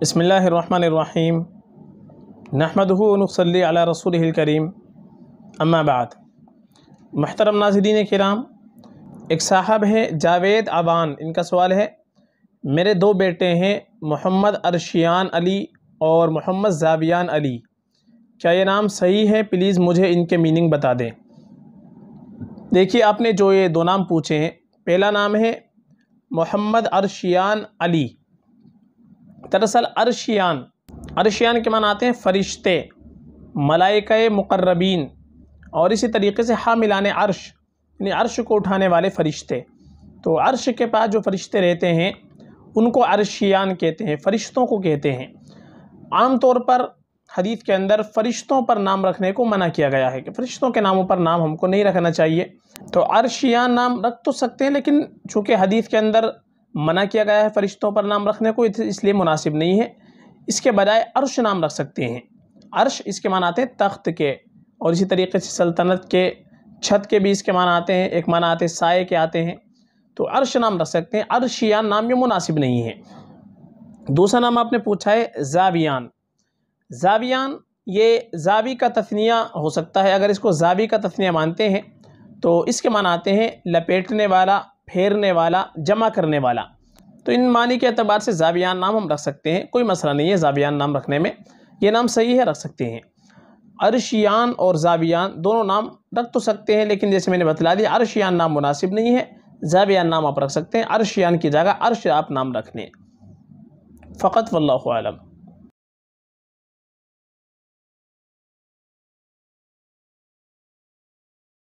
बसमीम नहमदनसली रसूल करीम अम्माबाद महतरम नाजदीन कराम एक साहब हैं जावेद अवान इनका सवाल है मेरे दो बेटे हैं मोहम्मद अरशियान अली और मोहम्मद जावियान अली क्या ये नाम सही है प्लीज़ मुझे इनके मीनिंग बता दें देखिए आपने जो ये दो नाम पूछे हैं पहला नाम है मोहम्मद अरशियान अली दरअसल अरशियान अरशियान के माना आते हैं फरिश्ते मलाइक मुकर्रबीन और इसी तरीके से हा मिलान अरश यानी अरश को उठाने वाले फरिश्ते तो अरश के पास जो फरिश्ते रहते हैं उनको अरशियान कहते हैं फरिश्तों को कहते हैं आम तौर पर हदीत के अंदर फरिश्तों पर नाम रखने को मना किया गया है कि फरिश्तों के नामों पर नाम हमको नहीं रखना चाहिए तो अरशियान नाम रख तो सकते हैं लेकिन चूँकि हदीत के अंदर मना किया गया है फरिश्तों पर नाम रखने को इसलिए मुनासिब नहीं है इसके बजाय अर्श नाम रख सकते हैं अर्श इसके मान आते हैं तख्त के और इसी तरीके से सल्तनत के छत के भी इसके माना आते हैं एक माना आते हैं साय के आते हैं तो अर्श नाम रख सकते हैं अर्शियान नाम ये मुनासिब नहीं है दूसरा नाम आपने पूछा है जावियान जावियान ये जावी का तफनिया हो सकता है अगर इसको जावी का तफनिया मानते हैं तो इसके मान आते हैं लपेटने वाला फेरने वाला जमा करने वाला तो इन मानी के अतबार से जावियान नाम हम रख सकते हैं कोई मसला नहीं है जावियान नाम रखने में ये नाम सही है रख सकते हैं अरशियान और जावियान दोनों नाम रख तो सकते हैं लेकिन जैसे मैंने बतला दिया अरशियान नाम मुनासिब नहीं है जावियान नाम आप रख सकते हैं अरशियान की जगह अरश आप नाम रख लें फ़कत वल्लम